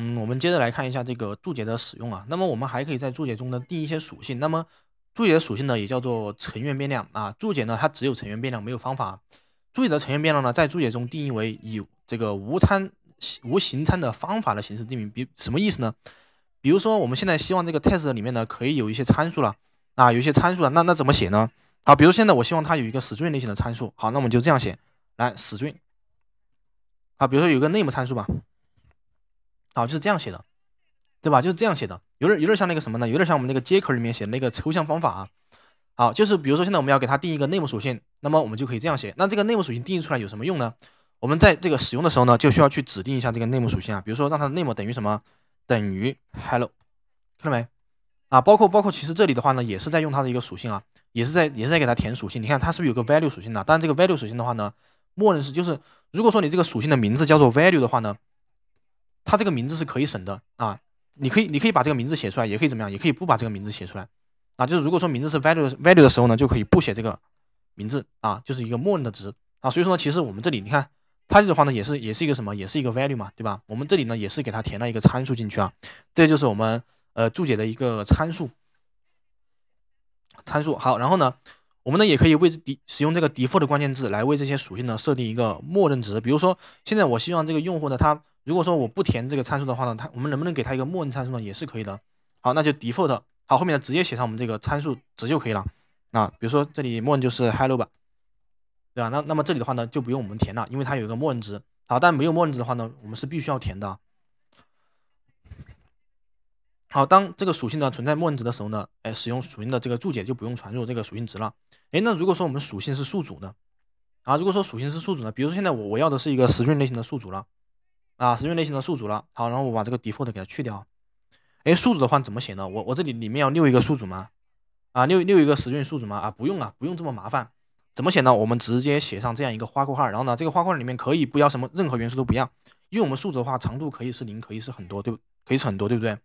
嗯，我们接着来看一下这个注解的使用啊。那么我们还可以在注解中呢定义一些属性。那么注解的属性呢也叫做成员变量啊。注解呢它只有成员变量没有方法。注解的成员变量呢在注解中定义为以这个无参无形参的方法的形式定义。比什么意思呢？比如说我们现在希望这个 test 里面呢可以有一些参数了啊，有一些参数了，那那怎么写呢？好，比如现在我希望它有一个 string 类型的参数。好，那我们就这样写来 string。啊，比如说有个 name 参数吧。好，就是这样写的，对吧？就是这样写的，有点有点像那个什么呢？有点像我们那个接口里面写那个抽象方法啊。好，就是比如说现在我们要给它定一个内部属性，那么我们就可以这样写。那这个内部属性定义出来有什么用呢？我们在这个使用的时候呢，就需要去指定一下这个内部属性啊。比如说让它的内部等于什么？等于 hello，看到没？啊，包括包括其实这里的话呢，也是在用它的一个属性啊，也是在也是在给它填属性。你看它是不是有个 value 属性的？但这个 value 属性的话呢，默认是就是如果说你这个属性的名字叫做 value 的话呢？它这个名字是可以省的啊，你可以，你可以把这个名字写出来，也可以怎么样，也可以不把这个名字写出来啊。就是如果说名字是 value value 的时候呢，就可以不写这个名字啊，就是一个默认的值啊。所以说呢，其实我们这里你看，它这个话呢，也是也是一个什么，也是一个 value 嘛，对吧？我们这里呢，也是给它填了一个参数进去啊。这就是我们呃注解的一个参数，参数好。然后呢，我们呢也可以为使用这个 default 的关键字来为这些属性呢设定一个默认值。比如说，现在我希望这个用户呢，他如果说我不填这个参数的话呢，它我们能不能给它一个默认参数呢？也是可以的。好，那就 default。好，后面呢直接写上我们这个参数值就可以了。啊，比如说这里默认就是 hello 吧，对吧？那那么这里的话呢就不用我们填了，因为它有一个默认值。好，但没有默认值的话呢，我们是必须要填的。好，当这个属性呢存在默认值的时候呢，哎，使用属性的这个注解就不用传入这个属性值了。哎，那如果说我们属性是数组呢？啊，如果说属性是数组呢？比如说现在我我要的是一个 String 类型的数组了。啊，使用类型的数组了。好，然后我把这个 default 给它去掉。哎，数组的话怎么写呢？我我这里里面要六一个数组吗？啊，六六一个使用数组吗？啊，不用啊，不用这么麻烦。怎么写呢？我们直接写上这样一个花括号，然后呢，这个花括号里面可以不要什么任何元素都不要，因为我们数组的话长度可以是零，可以是很多，对不？可以是很多，对不对？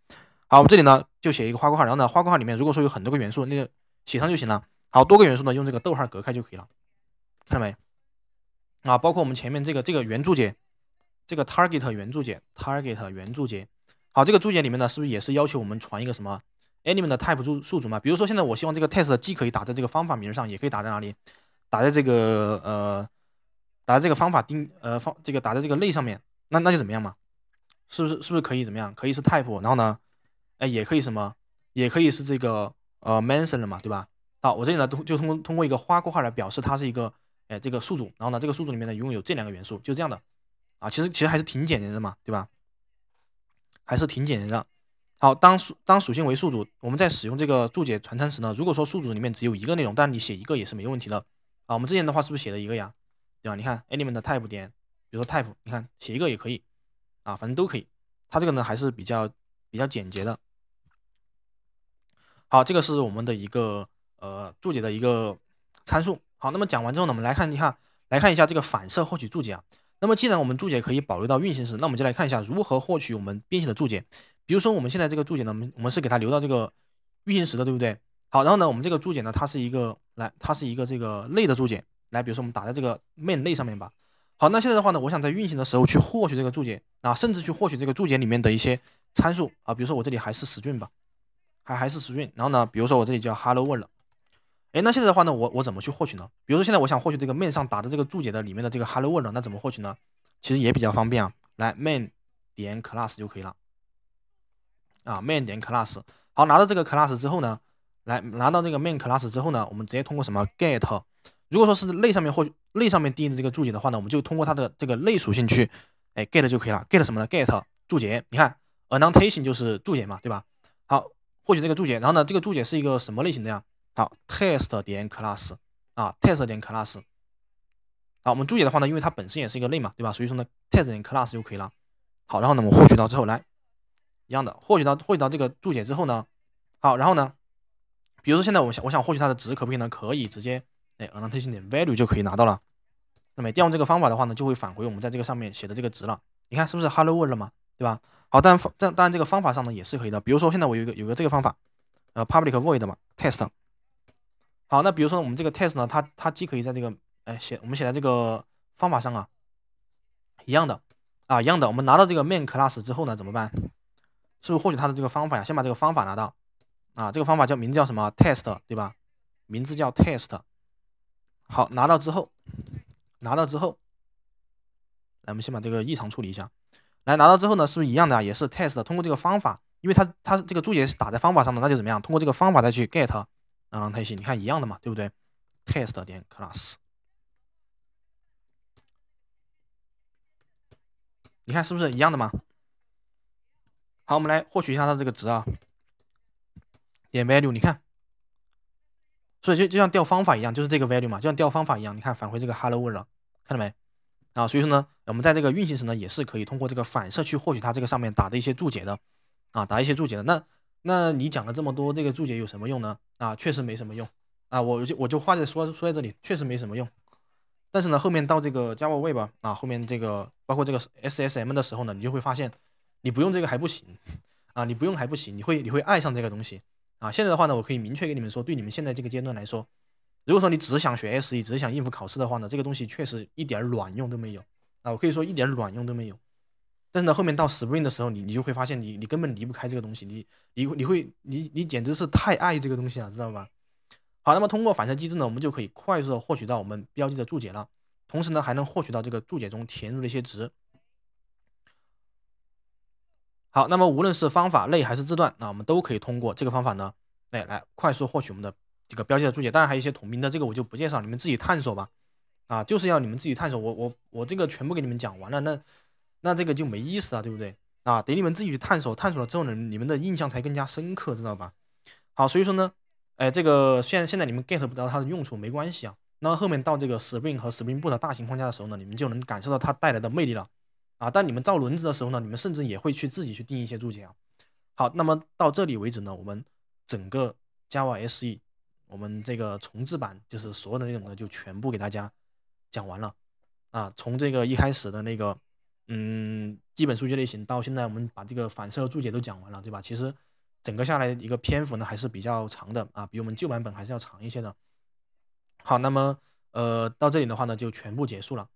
好，我们这里呢就写一个花括号，然后呢花括号里面如果说有很多个元素，那个写上就行了。好，多个元素呢用这个逗号隔开就可以了。看到没？啊，包括我们前面这个这个圆柱节。这个 target 原注解 target 原注解。好，这个注解里面呢，是不是也是要求我们传一个什么 element type 注数组嘛？比如说现在我希望这个 test 既可以打在这个方法名上，也可以打在哪里？打在这个呃，打在这个方法定呃方这个打在这个类上面，那那就怎么样嘛？是不是是不是可以怎么样？可以是 type，然后呢，哎，也可以什么？也可以是这个呃 mention 了嘛，对吧？好，我这里呢，通就通过通过一个花括号来表示它是一个哎这个数组，然后呢，这个数组里面呢，拥有这两个元素，就这样的。啊，其实其实还是挺简单的嘛，对吧？还是挺简单的。好，当属当属性为数组，我们在使用这个注解传参时呢，如果说数组里面只有一个内容，但你写一个也是没问题的。啊，我们之前的话是不是写了一个呀？对吧？你看 element 的 type 点，比如说 type，你看写一个也可以，啊，反正都可以。它这个呢还是比较比较简洁的。好，这个是我们的一个呃注解的一个参数。好，那么讲完之后呢，我们来看一下来看一下这个反射获取注解啊。那么既然我们注解可以保留到运行时，那我们就来看一下如何获取我们编写的注解。比如说我们现在这个注解呢，我们我们是给它留到这个运行时的，对不对？好，然后呢，我们这个注解呢，它是一个来，它是一个这个类的注解。来，比如说我们打在这个 main 类上面吧。好，那现在的话呢，我想在运行的时候去获取这个注解，啊，甚至去获取这个注解里面的一些参数啊。比如说我这里还是 string 吧，还还是 string。然后呢，比如说我这里叫 hello world。哎，那现在的话呢，我我怎么去获取呢？比如说现在我想获取这个 main 上打的这个注解的里面的这个 Hello World，那怎么获取呢？其实也比较方便啊，来 main 点 class 就可以了。啊 main 点 class，好，拿到这个 class 之后呢，来拿到这个 main class 之后呢，我们直接通过什么 get？如果说是类上面获取类上面定义的这个注解的话呢，我们就通过它的这个类属性去哎 get 就可以了。get 什么呢？get 注解，你看 annotation 就是注解嘛，对吧？好，获取这个注解，然后呢，这个注解是一个什么类型的呀？好，test 点 class 啊，test 点 class。好，我们注解的话呢，因为它本身也是一个类嘛，对吧？所以说呢，test 点 class 就可以了。好，然后呢，我们获取到之后来一样的，获取到获取到这个注解之后呢，好，然后呢，比如说现在我想我想获取它的值，可不可以呢？可以直接哎 annotation 点 value 就可以拿到了。那么调用这个方法的话呢，就会返回我们在这个上面写的这个值了。你看是不是 Hello World 嘛？对吧？好，但方这当然这个方法上呢也是可以的。比如说现在我有一个有个这个方法，呃，public void 嘛，test。好，那比如说我们这个 test 呢，它它既可以在这个哎写我们写在这个方法上啊，一样的啊，一样的。我们拿到这个 main class 之后呢，怎么办？是不是获取它的这个方法呀？先把这个方法拿到啊，这个方法叫名字叫什么 test 对吧？名字叫 test。好，拿到之后，拿到之后，来我们先把这个异常处理一下。来拿到之后呢，是不是一样的啊？也是 test 通过这个方法，因为它它这个注解是打在方法上的，那就怎么样？通过这个方法再去 get。啊，太细，你看一样的嘛，对不对？test 点 class，你看是不是一样的嘛？好，我们来获取一下它这个值啊，点 value，你看，所以就就像调方法一样，就是这个 value 嘛，就像调方法一样，你看返回这个 hello world，看到没？啊，所以说呢，我们在这个运行时呢，也是可以通过这个反射去获取它这个上面打的一些注解的，啊，打一些注解的那。那你讲了这么多，这个注解有什么用呢？啊，确实没什么用，啊，我就我就话在说说在这里，确实没什么用。但是呢，后面到这个 Java w e 吧，啊，后面这个包括这个 SSM 的时候呢，你就会发现，你不用这个还不行，啊，你不用还不行，你会你会爱上这个东西，啊，现在的话呢，我可以明确跟你们说，对你们现在这个阶段来说，如果说你只想学 SE，只想应付考试的话呢，这个东西确实一点卵用都没有，啊，我可以说一点卵用都没有。但是呢，后面到 Spring 的时候，你你就会发现，你你根本离不开这个东西，你你你会你你简直是太爱这个东西了，知道吗？好，那么通过反射机制呢，我们就可以快速的获取到我们标记的注解了，同时呢，还能获取到这个注解中填入的一些值。好，那么无论是方法类还是字段，那我们都可以通过这个方法呢，哎，来快速获取我们的这个标记的注解。当然，还有一些同名的，这个我就不介绍，你们自己探索吧。啊，就是要你们自己探索。我我我这个全部给你们讲完了，那。那这个就没意思啊，对不对？啊，得你们自己去探索，探索了之后呢，你们的印象才更加深刻，知道吧？好，所以说呢，哎，这个现现在你们 get 不到它的用处没关系啊。那后面到这个 Spring 和 Spring Boot 大型框架的时候呢，你们就能感受到它带来的魅力了啊。但你们造轮子的时候呢，你们甚至也会去自己去定一些注解啊。好，那么到这里为止呢，我们整个 Java SE，我们这个重置版就是所有的内容呢，就全部给大家讲完了啊。从这个一开始的那个。嗯，基本数据类型到现在我们把这个反射和注解都讲完了，对吧？其实整个下来一个篇幅呢还是比较长的啊，比我们旧版本还是要长一些的。好，那么呃到这里的话呢就全部结束了。